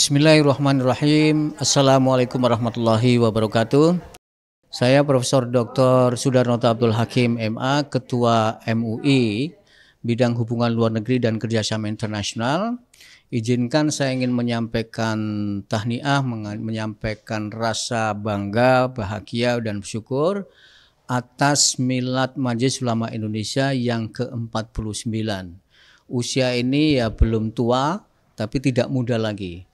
Bismillahirrahmanirrahim. Assalamualaikum warahmatullahi wabarakatuh. Saya Profesor Dr. Sudarnoto Abdul Hakim MA, Ketua MUI Bidang Hubungan Luar Negeri dan Kerjasama Internasional. Izinkan saya ingin menyampaikan tahniah, menyampaikan rasa bangga, bahagia, dan syukur atas Milad Majelis Ulama Indonesia yang ke-49. Usia ini ya belum tua, tapi tidak muda lagi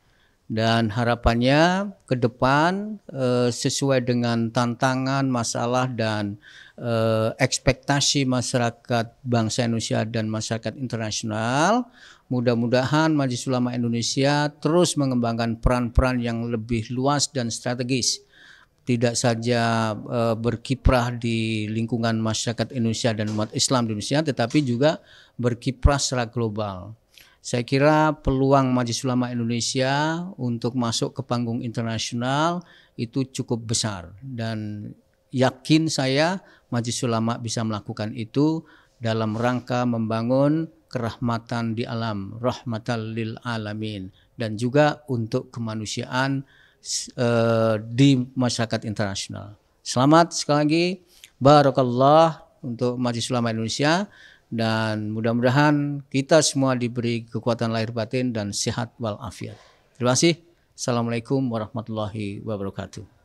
dan harapannya ke depan eh, sesuai dengan tantangan, masalah dan eh, ekspektasi masyarakat bangsa Indonesia dan masyarakat internasional, mudah-mudahan Majelis Ulama Indonesia terus mengembangkan peran-peran yang lebih luas dan strategis tidak saja e, berkiprah di lingkungan masyarakat Indonesia dan umat Islam di Indonesia, tetapi juga berkiprah secara global. Saya kira peluang Majelis Ulama Indonesia untuk masuk ke panggung internasional itu cukup besar dan yakin saya Majelis Ulama bisa melakukan itu dalam rangka membangun kerahmatan di alam, rahmatan lil alamin dan juga untuk kemanusiaan uh, di masyarakat internasional. Selamat sekali lagi, barakallah untuk Majelis Ulama Indonesia dan mudah-mudahan kita semua diberi kekuatan lahir batin dan sehat walafiat. Terima kasih. Assalamualaikum warahmatullahi wabarakatuh.